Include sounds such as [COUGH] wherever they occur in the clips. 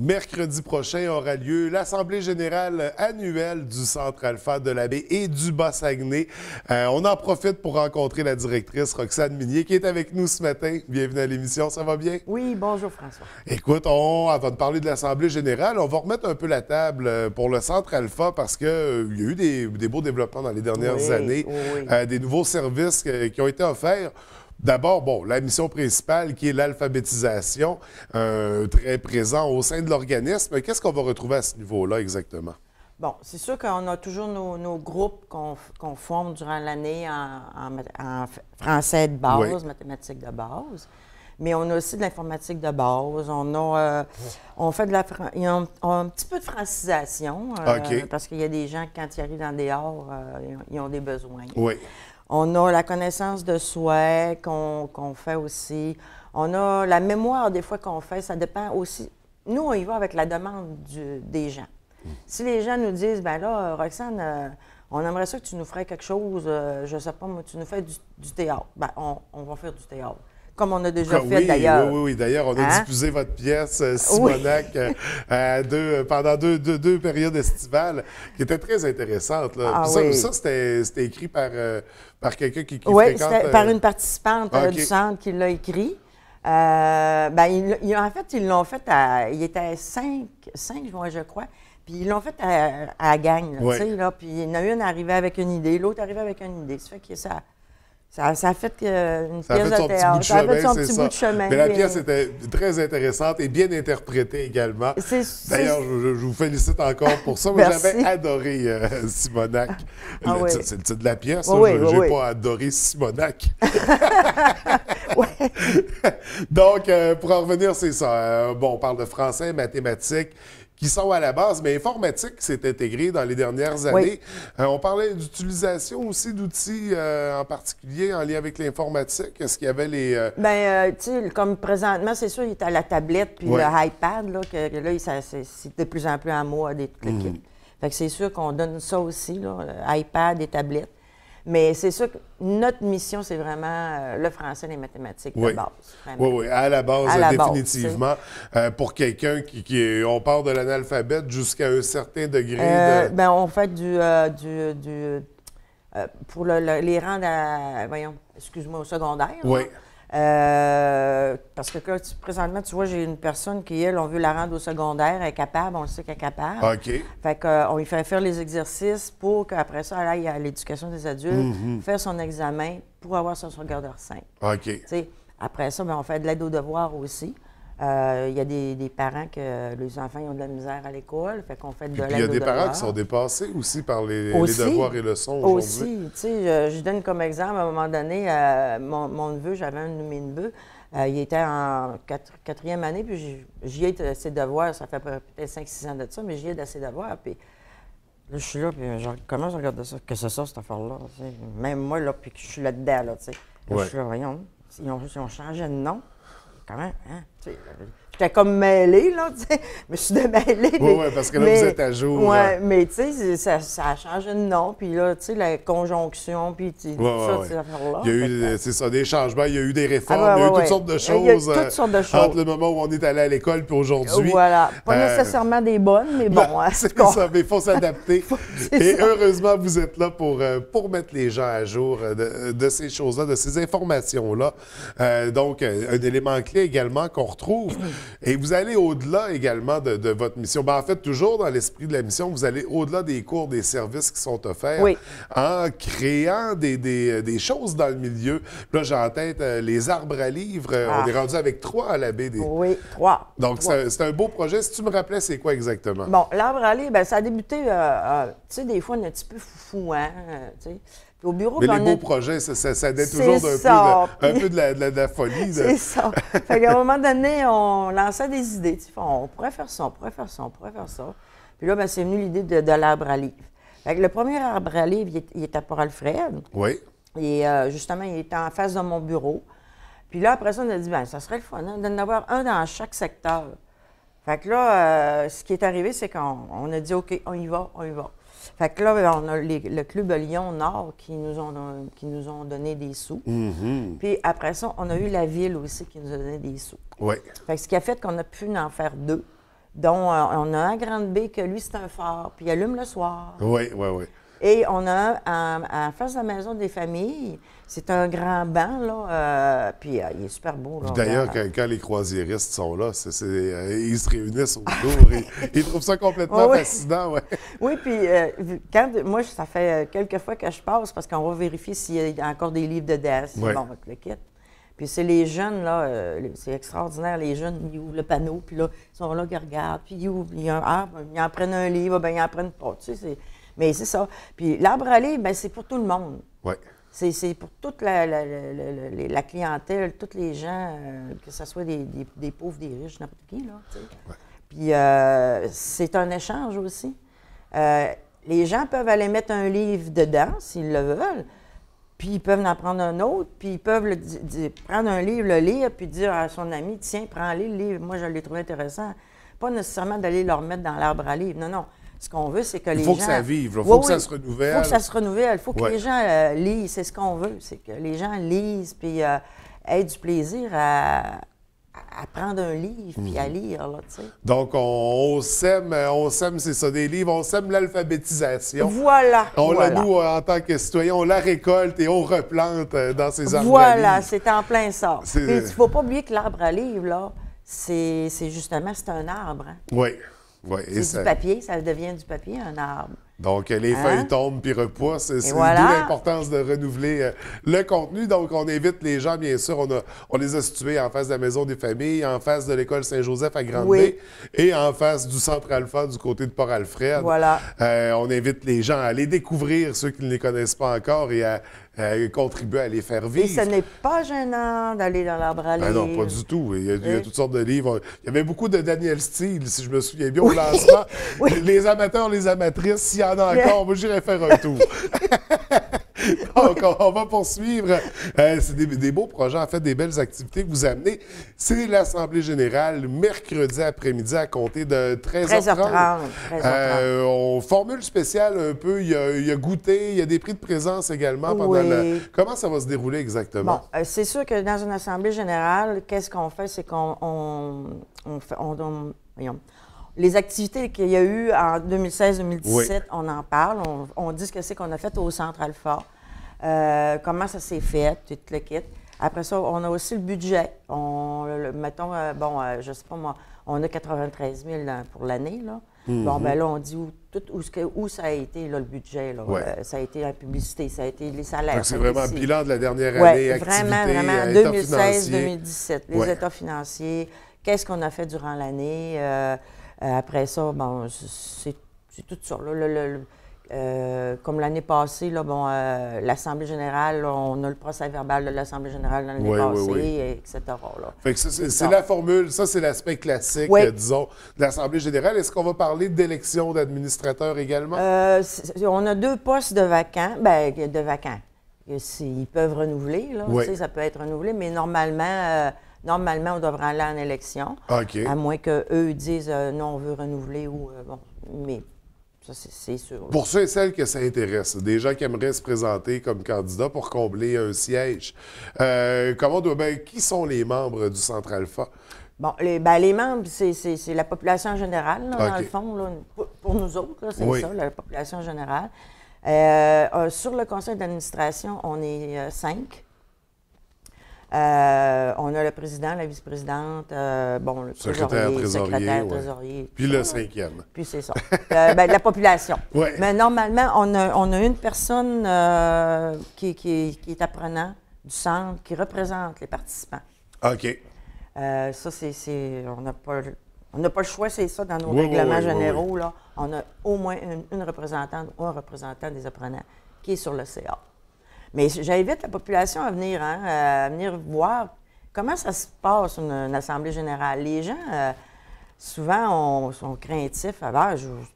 Mercredi prochain aura lieu l'Assemblée générale annuelle du Centre Alpha de l'Abbé et du Bas-Saguenay. Euh, on en profite pour rencontrer la directrice Roxane Minier qui est avec nous ce matin. Bienvenue à l'émission, ça va bien? Oui, bonjour François. Écoute, avant de parler de l'Assemblée générale, on va remettre un peu la table euh, pour le Centre Alpha parce qu'il euh, y a eu des, beaux développements dans les dernières années, des nouveaux services qui ont été offerts. D'abord, bon, la mission principale qui est l'alphabétisation, euh, très présent au sein de l'organisme. Qu'est-ce qu'on va retrouver à ce niveau-là exactement? Bon, c'est sûr qu'on a toujours nos, groupes qu'on forme durant l'année en, français de base, mathématiques de base. Mais on a aussi de l'informatique de base. On a, euh, on fait de la, un, petit peu de francisation euh, parce qu'il y a des gens qui, quand ils arrivent dans des arts, ils ont des besoins. Oui. On a la connaissance de soi qu'on fait aussi. On a la mémoire des fois qu'on fait. Ça dépend aussi. Nous, on y va avec la demande des gens. Si les gens nous disent, ben là, Roxane, euh, on aimerait ça que tu nous ferais quelque chose, Je euh, je sais pas, moi, tu nous fais du, théâtre. Ben, on, va faire du théâtre comme on a déjà fait d'ailleurs. Oui, oui, oui. D'ailleurs, on a hein? diffusé votre pièce, euh, Simonac, euh, [LAUGHS] euh, pendant deux, deux, deux, périodes estivales, qui était très intéressante. Ah ça, c'était écrit par, par quelqu'un qui, qui Oui, c'était par une participante okay. du centre qui l'a écrit. Ben, en fait, ils l'ont fait à. Il était cinq, cinq, je crois. Puis ils l'ont fait à, à la gang, tu sais, là. Puis il y en a une arrivée avec une idée, l'autre arrivée avec une idée. Ça fait que ça, ça, ça, a fait euh, une pièce Ça a fait son petit bout de chemin. Mais la euh. pièce était très intéressante et bien interprétée également. D'ailleurs, je, vous félicite encore pour ça. Moi, j'avais adoré euh, Simonac. Ah c'est le titre de la pièce. Oh, oui, je n'ai pas adoré Simonac. [LAUGHS] oui. [LAUGHS] Donc, euh, pour en revenir, c'est ça. Euh, bon, on parle de français, mathématiques qui sont à la base, mais informatique s'est intégrée dans les dernières années. Euh, on parlait d'utilisation aussi d'outils en particulier en lien avec l'informatique. Est-ce qu'il y avait les... Bien, tu sais, comme présentement, c'est sûr, il est à la tablette puis le iPad, là, que, là, c'est de plus en plus en mode mm. Fait que c'est sûr qu'on donne ça aussi, iPad et tablette. Mais c'est sûr que notre mission, c'est vraiment euh, le français et les mathématiques oui. de base. Oui, oui, à la base, définitivement. Euh, pour quelqu'un qui, On part de l'analphabète jusqu'à un certain degré euh, ben, on fait du... du, pour les rendre Voyons, excuse-moi, au secondaire. Oui. Euh, parce que présentement, tu vois, j'ai une personne qui, elle, on veut la rendre au secondaire, elle est capable, on le sait qu'elle est capable. OK. Fait qu'on euh, lui fait faire les exercices pour qu'après ça, elle aille à l'éducation des adultes, mhm. faire son examen pour avoir son secondaire 5. OK. sais après ça, ben, on fait de l'aide aux devoirs aussi. Euh, il y a des, parents que les enfants ont de la misère à l'école, fait qu'on fait de l'aide Il y a des parents qui sont dépassés aussi par les, devoirs et leçons aujourd'hui. Aussi, tu sais, je, donne comme exemple, à un moment donné, euh, mon, mon, neveu, j'avais un de mes neveux, euh, il était en quatrième année, puis j'y ai à ses devoirs, ça fait peut-être 5-6 ans de ça, mais j'y ai à ses devoirs, puis là, je suis là, puis genre, comment je regarde ça, que c'est ça, cette affaire-là, même moi, là, puis que je suis là-dedans, là, tu sais. Je suis là, voyons, ils ont, ils ont changé de nom. 干嘛？嗯，这个。j'étais comme mêlée, là, tu sais. [LAUGHS] Je suis de Oui, oui, parce que là, vous êtes à jour. Oui, mais tu sais, ça, ça, a changé de nom, puis là, tu sais, la conjonction, puis tu tout ça, là Il y a eu, c'est ça, des changements, il y a eu des ah, réformes, il y a eu toutes sortes de choses. Il y a toutes sortes de choses. Entre le moment où on est allé à l'école puis aujourd'hui. Voilà. Pas euh, nécessairement des bonnes, mais bon. [LAUGHS] Hein, c'est ça, mais il faut s'adapter. [LAUGHS] Et heureusement, vous êtes là pour, euh, pour mettre les gens à jour euh, de, ces choses-là, de ces informations-là. donc, un élément clé également qu'on retrouve et vous allez au-delà également de, votre mission. Ben, en fait, toujours dans l'esprit de la mission, vous allez au-delà des cours, des services qui sont offerts en créant euh, des, choses dans le milieu. Là, j'ai en tête euh, les arbres à livres. Euh, on ah. est rendu avec trois à la BD. Oui, trois. Donc, c'est un beau projet. Si tu me rappelais, c'est quoi exactement? Bon, l'arbre à livres, ben, ça a débuté, tu sais, des fois, un petit peu foufou, hein? au bureau, Mais les beaux projets, ça, ça, toujours d'un peu, un peu de, la, folie. [LAUGHS] C'est ça. fait qu'à un moment donné, on lançait des idées. on pourrait faire ça, on pourrait faire ça, on pourrait faire ça. Puis là, ben, c'est venu l'idée de, l'arbre à livre. le premier arbre à livre, il était pour alfred Oui. Et euh, justement, il était en face de mon bureau. Puis là, après ça, on a dit, ben ça serait le fun hein, d'en avoir un dans chaque secteur. Fait que là, euh, ce qui est arrivé, c'est qu'on a dit, OK, on y va, on y va. Fait que là, ben, on a le club Lyon-Nord qui, nous ont, qui nous ont donné des sous. Mm-hmm. Puis après ça, on a eu la ville aussi qui nous a donné des sous. Oui. Fait ce qui a fait qu'on a pu en faire deux. dont euh, on a un grande B que lui, c'est un fort puis il allume le soir. Oui, oui, oui. Et on a, à, face de la maison des familles, c'est un grand banc, là. Euh, puis euh, il est super beau. D'ailleurs, quand, les croisiéristes sont là, euh, ils se réunissent autour [LAUGHS] et ils trouvent ça complètement oui. fascinant, ouais. [LAUGHS] Oui, puis quand moi, ça fait quelques fois que je passe parce qu'on va vérifier s'il y a encore des livres de DAS. Oui. le kit. Puis c'est les jeunes, là, c'est extraordinaire. Les jeunes, ils ouvrent le panneau, puis là, ils sont là, ils regardent, puis ils ouvrent, ils, ah, ben, ils en prennent un livre, ben ils en prennent pas. Tu sais, mais c'est ça. Puis l'arbre à livre, ben, c'est pour tout le monde. C'est pour toute la, clientèle, tous les gens, euh, que ce soit des, pauvres, des riches, n'importe qui. Là, Puis euh, c'est un échange aussi. Euh, les gens peuvent aller mettre un livre dedans s'ils le veulent, puis ils peuvent en prendre un autre, puis ils peuvent le, prendre un livre, le lire, puis dire à son ami Tiens, prends-le, le livre, moi je l'ai trouvé intéressant. Pas nécessairement d'aller leur remettre dans l'arbre à livre. Non, non. Ce qu'on veut, c'est que les gens. Il faut que ça vive, il faut que ça se renouvelle. Il faut que ça se renouvelle, il faut que les gens euh, lisent. C'est ce qu'on veut, c'est que les gens lisent puis euh, aient du plaisir à, prendre un livre puis à mhm. lire. Là, Donc, on, sème, euh, on sème, c'est ça, des livres, on sème l'alphabétisation. Voilà. On la, nous, en tant que citoyens, on la récolte et on replante dans ces arbres. Voilà, c'est en plein sort. Il ne faut pas oublier que l'arbre à livre, là, c'est justement, c'est un arbre. Hein? Oui. Ouais, c'est ça... du papier, ça devient du papier, un arbre. Donc, les hein? feuilles tombent puis repoussent. C'est d'où l'importance de renouveler euh, le contenu. Donc, on invite les gens, bien sûr. On, a, on les a situés en face de la Maison des Familles, en face de l'École Saint-Joseph à grande Bay, et en face du Centre Alpha du côté de Port-Alfred. Voilà. Euh, on invite les gens à aller découvrir, ceux qui ne les connaissent pas encore, et à euh, contribuer à les faire vivre. Et ce n'est pas gênant d'aller dans l'arbre à ben non, pas du tout. Il y, a, toutes sortes de livres. Il y avait beaucoup de Daniel Steele, si je me souviens bien, au lancement. [LAUGHS] Les amateurs, les amatrices, s'il y en a encore, moi, j'irai faire un tour. [LAUGHS] [LAUGHS] Donc, on, va poursuivre. Euh, c'est des, beaux projets, en fait, des belles activités que vous amenez. C'est l'Assemblée générale mercredi après-midi à compter de 13h30. 13 h on formule spéciale un peu. Il y, a, goûté, il y a des prix de présence également. Pendant Comment ça va se dérouler exactement? Euh, c'est sûr que dans une Assemblée générale, qu'est-ce qu'on fait? C'est qu'on les activités qu'il y a eu en 2016-2017, on en parle. On, dit ce que c'est qu'on a fait au Centre Alpha, euh, comment ça s'est fait, tout le kit. Après ça, on a aussi le budget. On, mettons, euh, bon, euh, je sais pas moi, on a 93 000 hein, pour l'année, là. Bon, ben là, on dit où, tout, où, ça a été, le budget, ça a été la publicité, ça a été les salaires. C'est vraiment un bilan de la dernière année, ouais, Vraiment, vraiment, 2016-2017, les états financiers, qu'est-ce qu'on a fait durant l'année, euh, après ça, bon, c'est tout ça. Là, euh, comme l'année passée, là, bon, euh, l'Assemblée générale, on a le procès verbal de l'Assemblée générale l'année passée, etc. c'est la formule, ça c'est l'aspect classique, disons, de l'Assemblée générale. Est-ce qu'on va parler d'élection d'administrateurs également? on a deux postes de vacants, ben, de vacants. Ils peuvent renouveler, ça peut être renouvelé, mais normalement Normalement, on devrait aller en élection. À moins qu'eux disent euh, non, on veut renouveler ou. Euh, bon, mais ça, c'est sûr. Pour ceux et celles que ça intéresse, des gens qui aimeraient se présenter comme candidats pour combler un siège, euh, comment doit, ben, qui sont les membres du Centre Alpha? Bon, les, ben, les membres, c'est la population générale, dans le fond. pour, nous autres, c'est ça, la population générale. sur le conseil d'administration, on est euh, cinq. Euh, on a le président, la vice-présidente, euh, bon, le secrétaire, trésorier, secrétaire, trésorier puis le cinquième. Puis c'est ça. [LAUGHS] Euh, ben, la population. Mais normalement, on a, une personne qui, qui, est apprenant du centre, qui représente les participants. OK. ça, c'est. On n'a pas. On n'a pas le choix, c'est ça, dans nos règlements généraux. là, on a au moins une, représentante ou un représentant des apprenants qui est sur le CA. Mais j'invite la population à venir, hein, à venir voir Comment ça se passe, une, assemblée générale? Les gens, euh, souvent, sont craintifs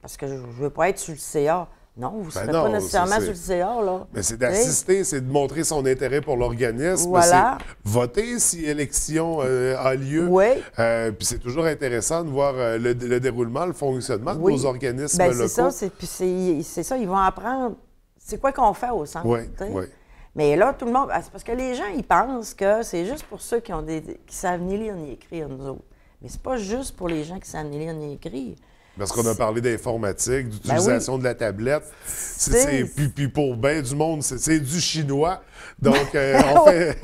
parce que je ne veux pas être sur le CA. Non, vous ne ben serez pas nécessairement sur le CA. Là. Mais c'est ben, d'assister, c'est de montrer son intérêt pour l'organisme. Ben, voilà. Voter si élection euh, a lieu. Oui. Euh, puis c'est toujours intéressant de voir le, déroulement, le fonctionnement de vos organismes locaux. C'est ça, Puis c'est ça, ils vont apprendre c'est quoi qu'on fait au centre. Oui, oui. Mais là, tout le monde. Ah, c'est parce que les gens, ils pensent que c'est juste pour ceux qui, ont des, qui savent ni lire ni écrire, nous autres. Mais c'est pas juste pour les gens qui savent ni lire ni écrire. Parce qu'on a parlé d'informatique, ben d'utilisation de la tablette. puis, puis, pour bien du monde, c'est, du chinois. Donc, euh, ben [LAUGHS]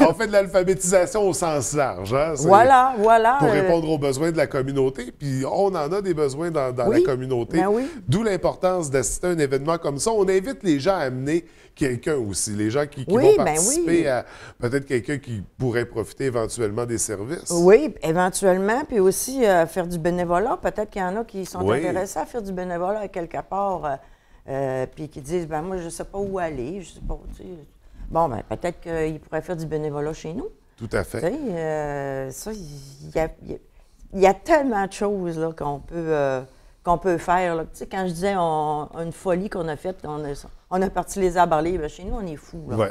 on, fait, de l'alphabétisation au sens large. Hein. Voilà, voilà. Pour euh, répondre aux besoins de la communauté. Puis on en a des besoins dans, la communauté. Ben D'où l'importance d'assister à un événement comme ça. On invite les gens à amener quelqu'un aussi, les gens qui, qui vont ben participer à peut-être quelqu'un qui pourrait profiter éventuellement des services. Oui, éventuellement, puis aussi euh, faire du bénévolat. Peut-être qu'il y en a qui sont intéressés à faire du bénévolat à quelque part, euh, euh, puis qui disent, ben moi, je ne sais pas où aller, je sais pas, Bon, ben peut-être qu'ils pourraient faire du bénévolat chez nous. Tout à fait. Tu sais, ça, il y a, tellement de choses qu'on peut qu'on peut faire. Tu sais, quand je disais une folie qu'on a faite, on a, on a parti les arbres libres. Chez nous, on est fous. Oui.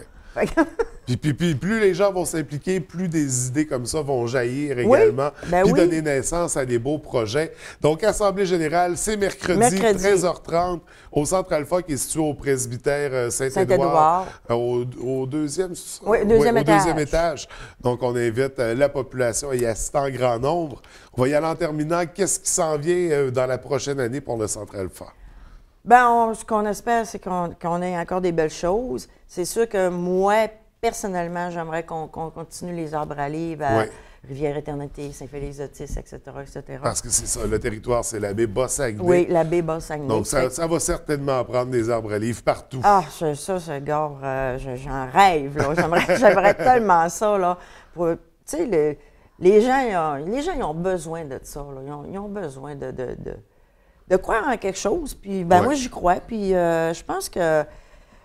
[LAUGHS] puis, plus les gens vont s'impliquer, plus des idées comme ça vont jaillir également, ben oui, puis donner naissance à des beaux projets. Donc, Assemblée générale, c'est mercredi, 13h30 au Centre Alpha qui est situé au presbytère Saint-Édouard, au, deuxième, étage. deuxième étage. Donc, on invite euh, la population à y assister en grand nombre. On va y aller en terminant. Qu'est-ce qui s'en vient euh, dans la prochaine année pour le Centre Alpha? Ben, ce qu'on espère, c'est qu'on ait encore des belles choses. C'est sûr que moi, personnellement, j'aimerais qu'on continue les arbres à livres à Rivière-Éternité, félix de etc., etc. Parce que c'est ça, le territoire, c'est la baie basse Oui, la baie basse Donc, ça, va certainement prendre des arbres à livres partout. Ah, ça, ce gars, euh, j'en rêve, [LAUGHS] J'aimerais tellement ça, là. Tu sais, les gens, ils ont, les gens ont besoin de ça, Ils, ont, besoin de de croire en quelque chose. Puis, ben moi, j'y crois. Puis, euh, je pense que.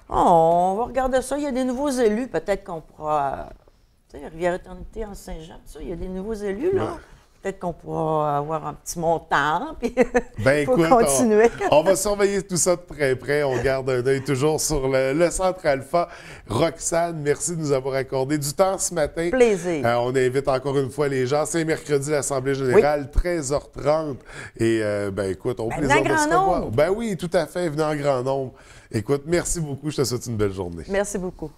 on va regarder ça. Il y a des nouveaux élus. Peut-être qu'on pourra. tu sais, Rivière-Éternité en Saint-Jean, ça, il y a des nouveaux élus, là peut-être qu'on pourra avoir un petit montant [LAUGHS] puis ben, écoute, continuer. On, va surveiller tout ça de très près. On garde un œil toujours sur le, Centre Alpha. Roxane, merci de nous avoir accordé du temps ce matin. Plaisir. Euh, on invite encore une fois les gens. C'est mercredi, l'Assemblée générale, 13h30. Et bien, euh, ben écoute, on ben, plaisir de se nombre. Ben oui, tout à fait. Venez en grand nombre. Écoute, merci beaucoup. Je te souhaite une belle journée. Merci beaucoup.